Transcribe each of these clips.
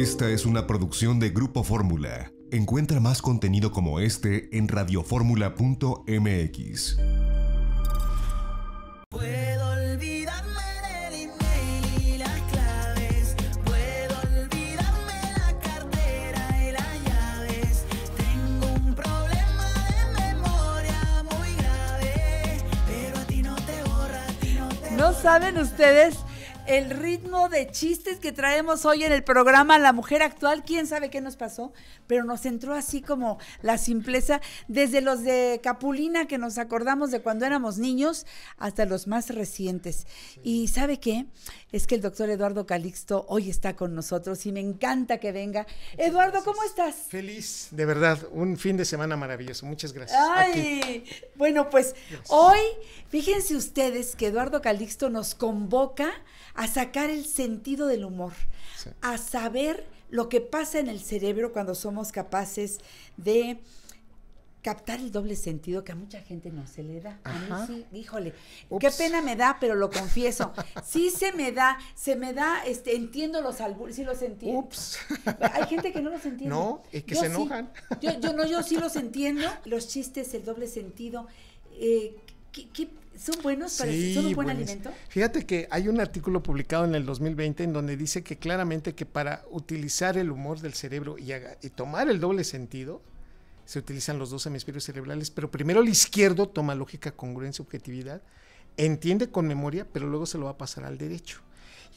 Esta es una producción de Grupo Fórmula. Encuentra más contenido como este en radioformula.mx. Puedo olvidarme del email y las claves. Puedo olvidarme la cartera y las llaves. Tengo un problema de memoria muy grave, pero a ti no te borra, a ti no te No saben ustedes el ritmo de chistes que traemos hoy en el programa La Mujer Actual, quién sabe qué nos pasó, pero nos entró así como la simpleza, desde los de Capulina que nos acordamos de cuando éramos niños hasta los más recientes. Y sabe qué, es que el doctor Eduardo Calixto hoy está con nosotros y me encanta que venga. Eduardo, ¿cómo estás? Feliz, de verdad, un fin de semana maravilloso, muchas gracias. Ay, bueno, pues hoy, fíjense ustedes que Eduardo Calixto nos convoca a sacar el sentido del humor, a saber lo que pasa en el cerebro cuando somos capaces de captar el doble sentido que a mucha gente no se le da. A mí sí, híjole, qué pena me da, pero lo confieso. Sí se me da, se me da, este, entiendo los albures, sí los entiendo. Ups. Hay gente que no los entiende. No, es que se enojan. yo, no, yo sí los entiendo. Los chistes, el doble sentido, eh, qué ¿Son buenos? ¿Son un buen alimento? Fíjate que hay un artículo publicado en el 2020 en donde dice que claramente que para utilizar el humor del cerebro y, y tomar el doble sentido, se utilizan los dos hemisferios cerebrales, pero primero el izquierdo toma lógica, congruencia, objetividad, entiende con memoria, pero luego se lo va a pasar al derecho.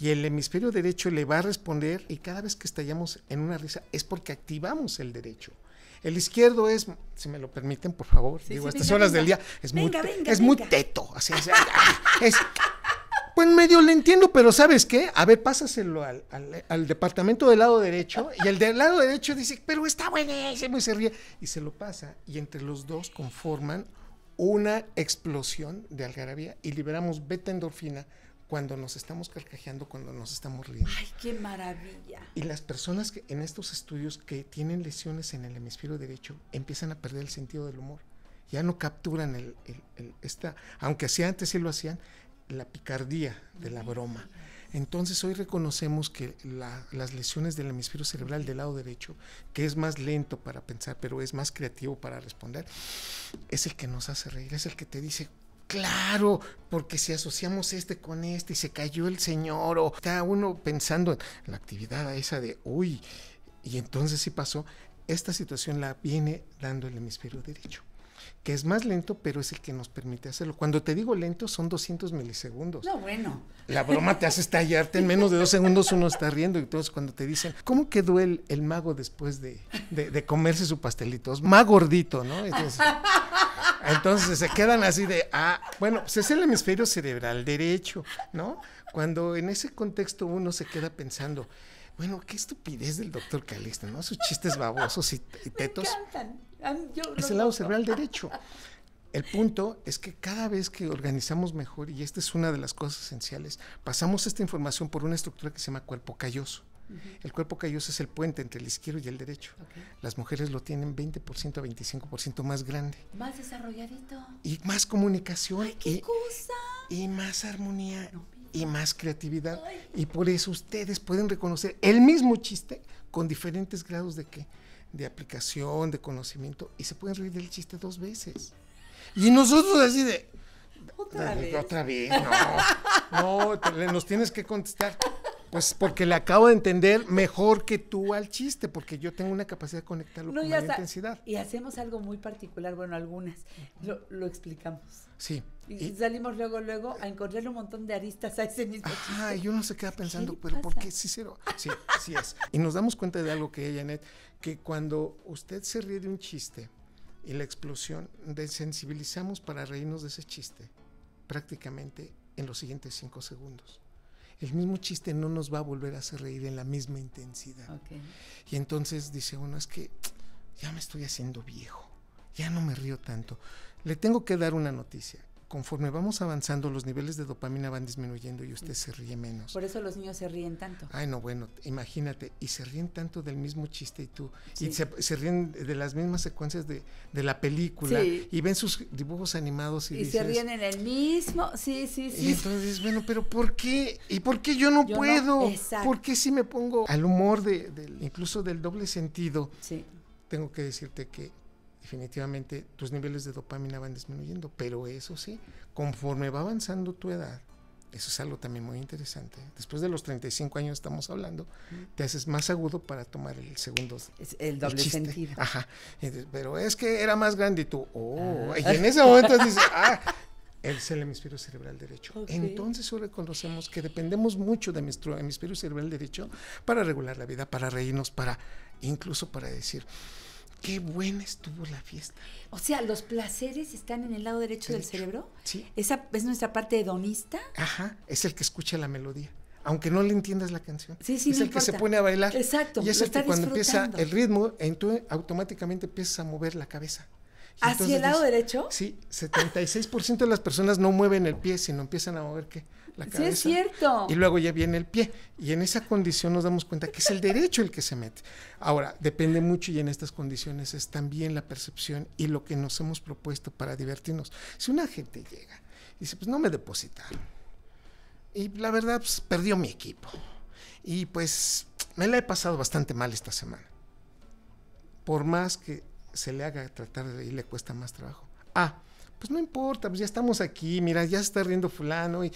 Y el hemisferio derecho le va a responder y cada vez que estallamos en una risa es porque activamos el derecho. El izquierdo es, si me lo permiten, por favor, digo, estas horas del día, es muy, es muy teto. Así, es, pues medio le entiendo, pero ¿sabes qué? A ver, pásaselo al, departamento del lado derecho y el del lado derecho dice, pero está buenísimo y se ríe y se lo pasa y entre los dos conforman una explosión de algarabía y liberamos beta endorfina cuando nos estamos carcajeando, cuando nos estamos riendo. ¡Ay, qué maravilla! Y las personas que en estos estudios que tienen lesiones en el hemisferio derecho empiezan a perder el sentido del humor. Ya no capturan el, el, aunque hacía antes sí lo hacían, la picardía de la broma. Entonces hoy reconocemos que las lesiones del hemisferio cerebral del lado derecho, que es más lento para pensar, pero es más creativo para responder, es el que nos hace reír, es el que te dice, Claro, porque si asociamos este con este y se cayó el señor o está uno pensando en la actividad esa de, uy, y entonces sí pasó, esta situación la viene dando el hemisferio derecho que es más lento, pero es el que nos permite hacerlo. Cuando te digo lento, son 200 milisegundos. No, bueno. La broma te hace estallarte, en menos de dos segundos uno está riendo. Y todos cuando te dicen, ¿cómo quedó el, el mago después de, comerse su pastelito? más gordito, ¿no? Entonces... Entonces se quedan así de, ah, bueno, se pues es el hemisferio cerebral derecho, ¿no? Cuando en ese contexto uno se queda pensando, bueno, qué estupidez del doctor Calista, ¿no? Sus chistes babosos y, tetos. Me encantan. es el lado cerebral derecho. El punto es que cada vez que organizamos mejor, y esta es una de las cosas esenciales, pasamos esta información por una estructura que se llama cuerpo calloso. El cuerpo calloso es el puente entre el izquierdo y el derecho. Las mujeres lo tienen 20% a 25% más grande. Más desarrolladito. Y más comunicación. y, más armonía. y más creatividad. Y por eso ustedes pueden reconocer el mismo chiste con diferentes grados de qué? De aplicación, de conocimiento. Y se pueden reír del chiste dos veces. Y nosotros así de... Otra, vez. no. No, nos tienes que contestar. Pues porque le acabo de entender mejor que tú al chiste, porque yo tengo una capacidad de conectarlo con mayor intensidad. Y hacemos algo muy particular, bueno, algunas, lo, explicamos. Sí. Y, salimos luego, luego a encontrar un montón de aristas a ese mismo chiste. Ah, y uno se queda pensando, pero ¿por qué sí Sí, sí es. Y nos damos cuenta de algo que, Janet, que cuando usted se ríe de un chiste y la explosión, desensibilizamos para reírnos de ese chiste prácticamente en los siguientes cinco segundos el mismo chiste no nos va a volver a hacer reír en la misma intensidad. Y entonces dice uno, es que ya me estoy haciendo viejo, ya no me río tanto. Le tengo que dar una noticia conforme vamos avanzando, los niveles de dopamina van disminuyendo y usted se ríe menos. Por eso los niños se ríen tanto. Ay, no, bueno, imagínate, y se ríen tanto del mismo chiste y tú, y se, ríen de las mismas secuencias de, la película, y ven sus dibujos animados y, y se ríen en el mismo, sí, sí, sí. Y entonces, bueno, pero ¿por qué? ¿Y por qué yo no puedo? exacto. ¿Por qué si me pongo al humor de, incluso del doble sentido? Sí. Tengo que decirte que definitivamente tus niveles de dopamina van disminuyendo. Pero eso sí, conforme va avanzando tu edad, eso es algo también muy interesante. Después de los 35 años estamos hablando, mm. te haces más agudo para tomar el segundo. Es el doble sentido. Ajá. Pero es que era más grande y tú, oh, ah. y en ese momento dices, ah, es el hemisferio cerebral derecho. Entonces reconocemos que dependemos mucho de nuestro hemisferio cerebral derecho para regular la vida, para reírnos, para incluso para decir, Qué buena estuvo la fiesta. O sea, los placeres están en el lado derecho del cerebro. Sí. Esa es nuestra parte hedonista. Ajá, es el que escucha la melodía. Aunque no le entiendas la canción. Sí, sí, es el que se pone a bailar. Exacto. Y es el que cuando empieza el ritmo, tú automáticamente empiezas a mover la cabeza. ¿Hacia el lado derecho? Sí, 76% de las personas no mueven el pie, sino empiezan a mover qué? es cierto. Y luego ya viene el pie. Y en esa condición nos damos cuenta que es el derecho el que se mete. Ahora, depende mucho y en estas condiciones es también la percepción y lo que nos hemos propuesto para divertirnos. Si una gente llega y dice, pues no me depositaron. Y la verdad, pues perdió mi equipo. Y pues me la he pasado bastante mal esta semana. Por más que se le haga tratar y le cuesta más trabajo. Ah, pues no importa, pues ya estamos aquí, mira, ya está riendo fulano y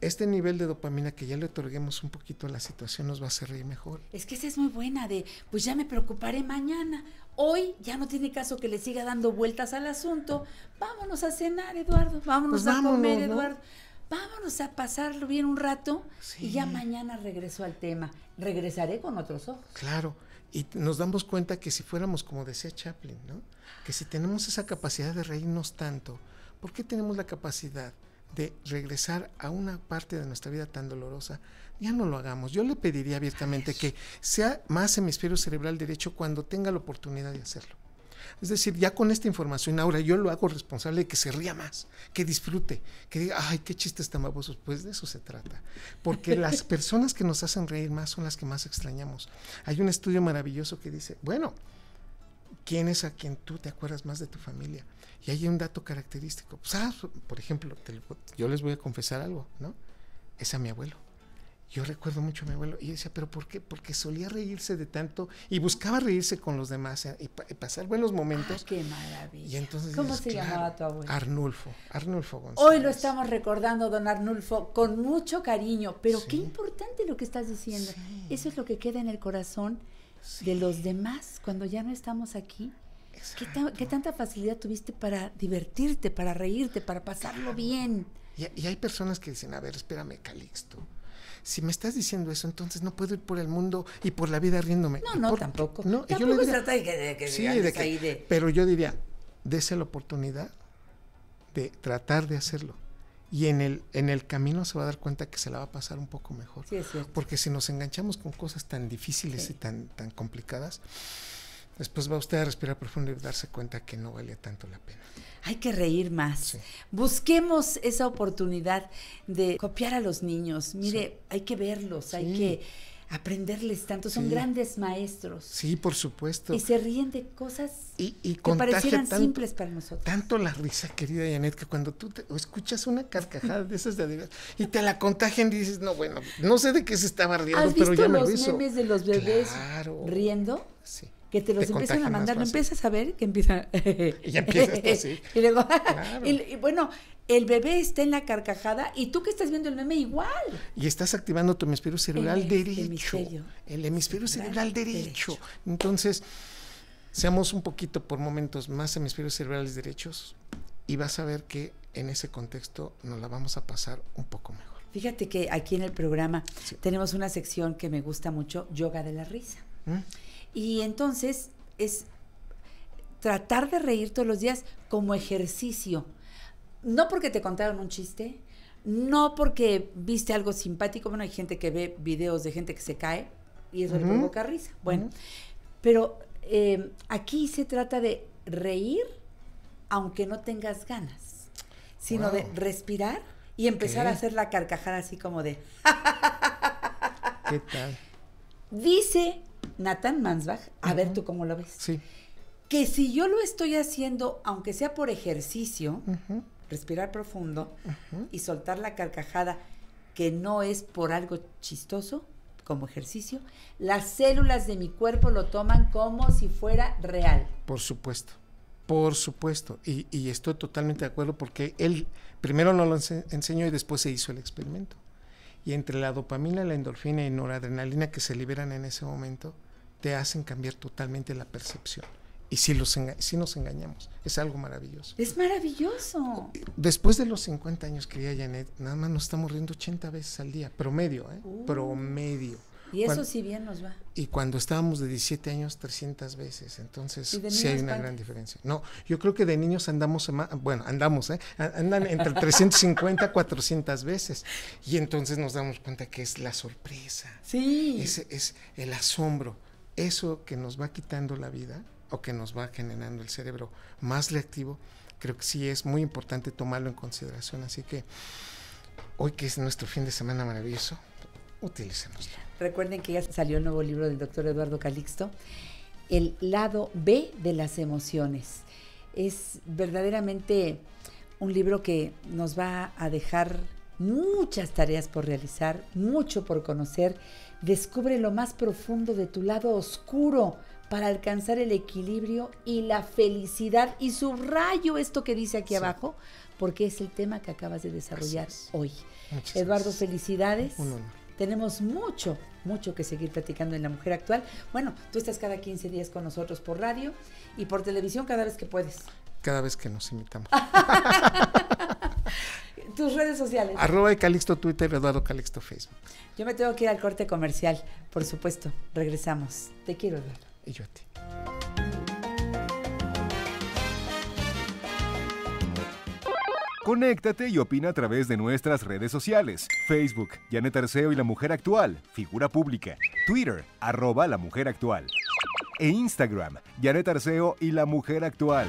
este nivel de dopamina que ya le otorguemos un poquito a la situación nos va a hacer reír mejor. Es que esa es muy buena de, pues ya me preocuparé mañana. Hoy ya no tiene caso que le siga dando vueltas al asunto. Vámonos a cenar, Eduardo. Vámonos pues a comer, Eduardo. Vámonos a pasarlo bien un rato y ya mañana regreso al tema. Regresaré con otros ojos. Claro. Y nos damos cuenta que si fuéramos, como decía Chaplin, ¿no? que si tenemos esa capacidad de reírnos tanto, ¿por qué tenemos la capacidad de regresar a una parte de nuestra vida tan dolorosa? Ya no lo hagamos. Yo le pediría abiertamente que sea más hemisferio cerebral derecho cuando tenga la oportunidad de hacerlo. Es decir, ya con esta información ahora yo lo hago responsable de que se ría más, que disfrute, que diga, ay, qué chistes tan babosos. Pues de eso se trata. Porque las personas que nos hacen reír más son las que más extrañamos. Hay un estudio maravilloso que dice, bueno, ¿quién es a quien tú te acuerdas más de tu familia? Y hay un dato característico. Pues, ah, por ejemplo, yo les voy a confesar algo, ¿no? Es a mi abuelo. Yo recuerdo mucho a mi abuelo y decía, pero ¿por qué? Porque solía reírse de tanto y buscaba reírse con los demás eh, y, pasar buenos ah, momentos. ¡Qué maravilla! entonces, ¿Cómo se llamaba tu abuelo? Arnulfo, Arnulfo González. Hoy lo estamos recordando, don Arnulfo, con mucho cariño, pero qué importante lo que estás diciendo. Eso es lo que queda en el corazón de los demás cuando ya no estamos aquí. ¿Qué, tanta facilidad tuviste para divertirte, para reírte, para pasarlo bien? Y, y, hay personas que dicen, a ver, espérame, Calixto si me estás diciendo eso, entonces no puedo ir por el mundo y por la vida riéndome. No, no, tampoco. No, tampoco yo diría, de que, Pero yo diría, dése la oportunidad de tratar de hacerlo. Y en el, en el camino se va a dar cuenta que se la va a pasar un poco mejor. Sí, es porque si nos enganchamos con cosas tan difíciles y tan, tan complicadas, Después va usted a respirar profundo y darse cuenta que no valía tanto la pena. Hay que reír más. Busquemos esa oportunidad de copiar a los niños. Mire, hay que verlos, hay que aprenderles tanto. Son grandes maestros. Sí, por supuesto. Y se ríen de cosas que parecieran simples para nosotros. Tanto la risa, querida Janet, que cuando tú te, escuchas una carcajada de esas de y te la contagian y dices, no, bueno, no sé de qué se estaba riendo, pero ya me los lo los memes de los bebés riendo? Sí que te los empiezan a mandar, no empiezas a ver que empieza y empiezas así. y, luego, bueno, el bebé está en la carcajada y tú que estás viendo el meme igual. Y estás activando tu hemisferio cerebral derecho. El hemisferio, cerebral, derecho. Entonces, seamos un poquito por momentos más hemisferios cerebrales derechos y vas a ver que en ese contexto nos la vamos a pasar un poco mejor. Fíjate que aquí en el programa tenemos una sección que me gusta mucho, yoga de la risa. ¿Mm? Y entonces es tratar de reír todos los días como ejercicio. No porque te contaron un chiste, no porque viste algo simpático. Bueno, hay gente que ve videos de gente que se cae y eso le provoca risa. Bueno, pero eh, aquí se trata de reír aunque no tengas ganas, sino de respirar y empezar a hacer la carcajada así como de... ¿Qué tal? Dice Nathan Mansbach, a ver tú cómo lo ves. Sí. Que si yo lo estoy haciendo, aunque sea por ejercicio, respirar profundo y soltar la carcajada, que no es por algo chistoso, como ejercicio, las células de mi cuerpo lo toman como si fuera real. Por supuesto, por supuesto. Y, estoy totalmente de acuerdo porque él primero no lo enseñó y después se hizo el experimento. Y entre la dopamina, la endorfina y noradrenalina que se liberan en ese momento, te hacen cambiar totalmente la percepción. Y si, los si nos engañamos, es algo maravilloso. Es maravilloso. Después de los 50 años, quería Janet, nada más nos estamos riendo 80 veces al día, promedio, ¿eh? Uh. promedio. Y eso sí bien nos va. Y cuando estábamos de 17 años, 300 veces. Entonces, sí hay una gran diferencia. No, yo creo que de niños andamos, bueno, andamos, ¿eh? Andan entre 350 400 veces. Y entonces nos damos cuenta que es la sorpresa. Sí. es el asombro eso que nos va quitando la vida o que nos va generando el cerebro más reactivo, creo que sí es muy importante tomarlo en consideración. Así que hoy que es nuestro fin de semana maravilloso, utilicémoslo. Recuerden que ya salió el nuevo libro del doctor Eduardo Calixto, El lado B de las emociones. Es verdaderamente un libro que nos va a dejar muchas tareas por realizar, mucho por conocer. Descubre lo más profundo de tu lado oscuro para alcanzar el equilibrio y la felicidad. Y subrayo esto que dice aquí abajo, porque es el tema que acabas de desarrollar hoy. Eduardo, felicidades. Tenemos mucho, mucho que seguir platicando en la mujer actual. Bueno, tú estás cada 15 días con nosotros por radio y por televisión cada vez que puedes. Cada vez que nos invitamos. Tus redes sociales. Arroba de Calixto Twitter, Eduardo Calixto Facebook. Yo me tengo que ir al corte comercial, por supuesto. Regresamos. Te quiero, Eduardo. Y yo a ti. Conéctate y opina a través de nuestras redes sociales. Facebook, Janet Arceo y La Mujer Actual, figura pública. Twitter, arroba La Mujer Actual. E Instagram, Janet Arceo y La Mujer Actual.